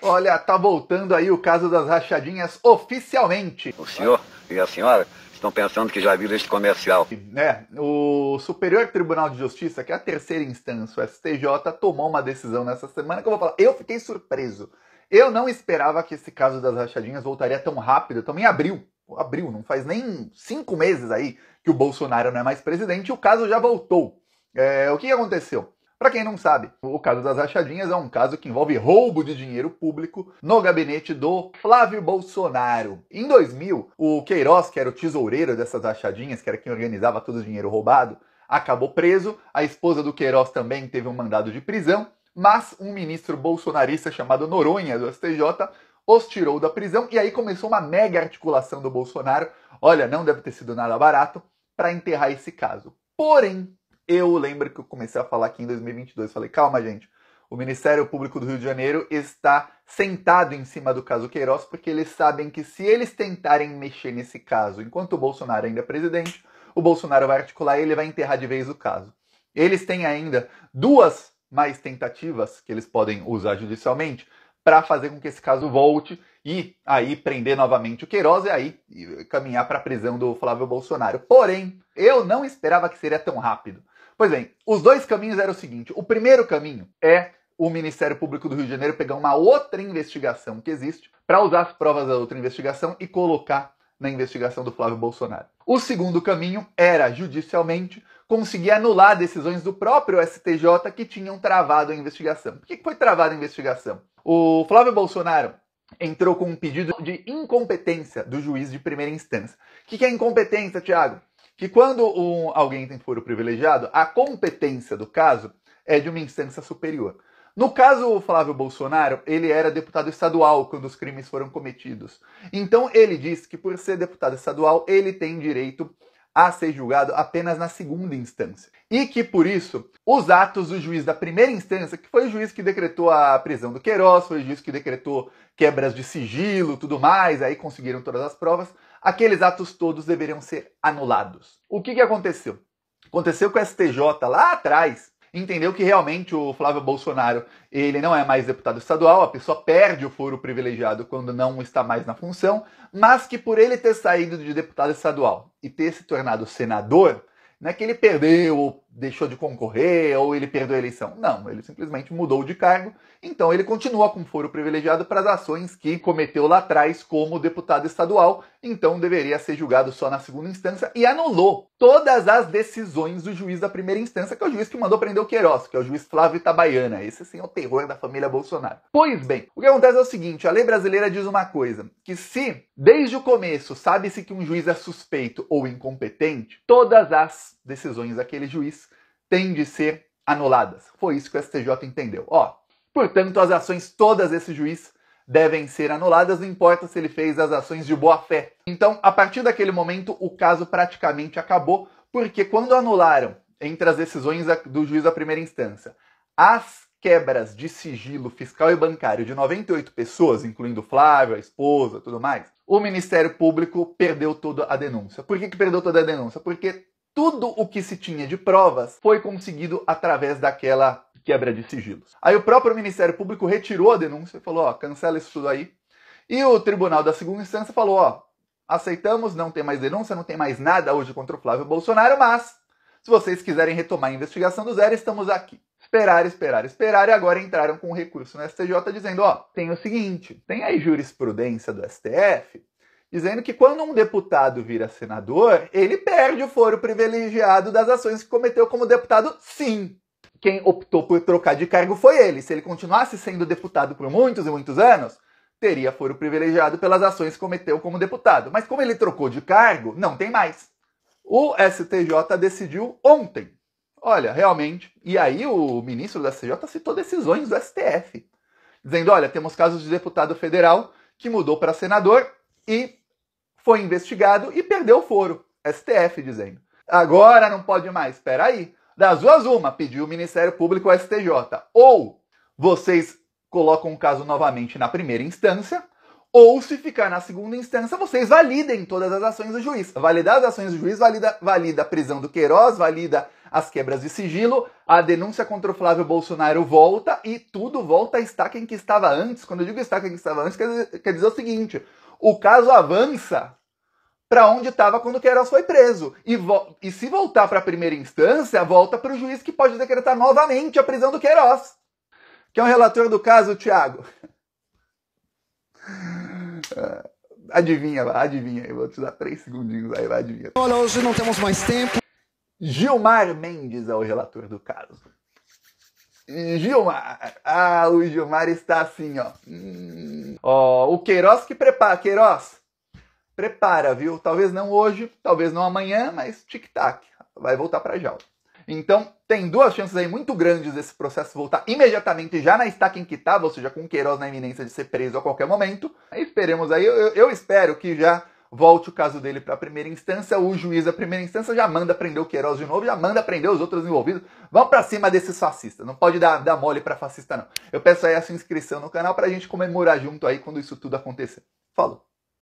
Olha, tá voltando aí o caso das rachadinhas oficialmente. O senhor e a senhora estão pensando que já viram este comercial. É, o Superior Tribunal de Justiça, que é a terceira instância, o STJ, tomou uma decisão nessa semana que eu vou falar. Eu fiquei surpreso. Eu não esperava que esse caso das rachadinhas voltaria tão rápido, também abriu. Abriu, não faz nem cinco meses aí que o Bolsonaro não é mais presidente e o caso já voltou. É, o que aconteceu? Para quem não sabe, o caso das rachadinhas é um caso que envolve roubo de dinheiro público no gabinete do Flávio Bolsonaro. Em 2000, o Queiroz, que era o tesoureiro dessas rachadinhas, que era quem organizava todo o dinheiro roubado, acabou preso. A esposa do Queiroz também teve um mandado de prisão, mas um ministro bolsonarista chamado Noronha do STJ os tirou da prisão e aí começou uma mega articulação do Bolsonaro. Olha, não deve ter sido nada barato para enterrar esse caso. Porém, eu lembro que eu comecei a falar aqui em 2022. Falei, calma, gente. O Ministério Público do Rio de Janeiro está sentado em cima do caso Queiroz porque eles sabem que se eles tentarem mexer nesse caso enquanto o Bolsonaro ainda é presidente, o Bolsonaro vai articular e ele vai enterrar de vez o caso. Eles têm ainda duas mais tentativas que eles podem usar judicialmente para fazer com que esse caso volte e aí prender novamente o Queiroz e aí caminhar para a prisão do Flávio Bolsonaro. Porém, eu não esperava que seria tão rápido. Pois bem, os dois caminhos eram o seguinte: o primeiro caminho é o Ministério Público do Rio de Janeiro pegar uma outra investigação que existe para usar as provas da outra investigação e colocar na investigação do Flávio Bolsonaro. O segundo caminho era, judicialmente, conseguir anular decisões do próprio STJ que tinham travado a investigação. Por que foi travada a investigação? O Flávio Bolsonaro entrou com um pedido de incompetência do juiz de primeira instância. O que é incompetência, Tiago? que quando um, alguém tem foro privilegiado, a competência do caso é de uma instância superior. No caso o Flávio Bolsonaro, ele era deputado estadual quando os crimes foram cometidos. Então ele disse que por ser deputado estadual, ele tem direito a ser julgado apenas na segunda instância. E que, por isso, os atos do juiz da primeira instância, que foi o juiz que decretou a prisão do Queiroz, foi o juiz que decretou quebras de sigilo, tudo mais, aí conseguiram todas as provas, aqueles atos todos deveriam ser anulados. O que, que aconteceu? Aconteceu com o STJ lá atrás entendeu que realmente o Flávio Bolsonaro ele não é mais deputado estadual, a pessoa perde o foro privilegiado quando não está mais na função, mas que por ele ter saído de deputado estadual e ter se tornado senador, não é que ele perdeu ou deixou de concorrer ou ele perdeu a eleição. Não, ele simplesmente mudou de cargo, então ele continua com foro privilegiado para as ações que cometeu lá atrás como deputado estadual, então deveria ser julgado só na segunda instância e anulou todas as decisões do juiz da primeira instância, que é o juiz que mandou prender o Queiroz, que é o juiz Flávio Itabaiana. Esse sim é o terror da família Bolsonaro. Pois bem, o que acontece é o seguinte, a lei brasileira diz uma coisa, que se desde o começo sabe-se que um juiz é suspeito ou incompetente, todas as decisões daquele juiz têm de ser anuladas. Foi isso que o STJ entendeu. Ó, portanto, as ações todas desse juiz devem ser anuladas, não importa se ele fez as ações de boa fé. Então, a partir daquele momento, o caso praticamente acabou, porque quando anularam entre as decisões do juiz da primeira instância as quebras de sigilo fiscal e bancário de 98 pessoas, incluindo Flávio, a esposa, tudo mais, o Ministério Público perdeu toda a denúncia. Por que, que perdeu toda a denúncia? Porque tudo o que se tinha de provas foi conseguido através daquela quebra de sigilos. Aí o próprio Ministério Público retirou a denúncia, falou, ó, cancela isso tudo aí. E o Tribunal da Segunda Instância falou, ó, aceitamos, não tem mais denúncia, não tem mais nada hoje contra o Flávio Bolsonaro, mas se vocês quiserem retomar a investigação do zero, estamos aqui. Esperar, esperar, esperar, e agora entraram com um recurso no STJ dizendo, ó, tem o seguinte, tem aí jurisprudência do STF dizendo que quando um deputado vira senador, ele perde o foro privilegiado das ações que cometeu como deputado, sim. Quem optou por trocar de cargo foi ele. Se ele continuasse sendo deputado por muitos e muitos anos, teria foro privilegiado pelas ações que cometeu como deputado. Mas como ele trocou de cargo, não tem mais. O STJ decidiu ontem. Olha, realmente. E aí o ministro da CJ citou decisões do STF, dizendo: olha, temos casos de deputado federal que mudou para senador e foi investigado e perdeu o foro. STF dizendo. Agora não pode mais. Espera aí. Das duas, uma, pediu o Ministério Público ao STJ. Ou vocês colocam o caso novamente na primeira instância, ou se ficar na segunda instância, vocês validem todas as ações do juiz. Validar as ações do juiz, valida, valida a prisão do Queiroz, valida as quebras de sigilo, a denúncia contra o Flávio Bolsonaro volta e tudo volta a estar quem que estava antes. Quando eu digo estar quem que estava antes, quer dizer, quer dizer o seguinte: o caso avança para onde estava quando Queiroz foi preso. E, e se voltar para a primeira instância, volta para o juiz que pode decretar novamente a prisão do Queiroz. Que é um relator do caso, Thiago. Ah, adivinha, adivinha. Eu vou te dar três segundinhos aí, vai, adivinha. Olha, hoje não temos mais tempo. Gilmar Mendes é o relator do caso. Gilmar. Ah, o Gilmar está assim, ó. Hum. Ó, hum. oh, o Queiroz que prepara. Queiroz, prepara, viu? Talvez não hoje, talvez não amanhã, mas tic-tac, vai voltar para jaula. Então, tem duas chances aí muito grandes desse processo voltar imediatamente já na estaca em que estava, ou seja, com o Queiroz na iminência de ser preso a qualquer momento. esperemos aí, eu, eu espero que já volte o caso dele para a primeira instância, o juiz da primeira instância já manda prender o Queiroz de novo, já manda prender os outros envolvidos. Vão para cima desses fascistas, não pode dar, dar mole para fascista não. Eu peço aí a sua inscrição no canal para a gente comemorar junto aí quando isso tudo acontecer. Falou!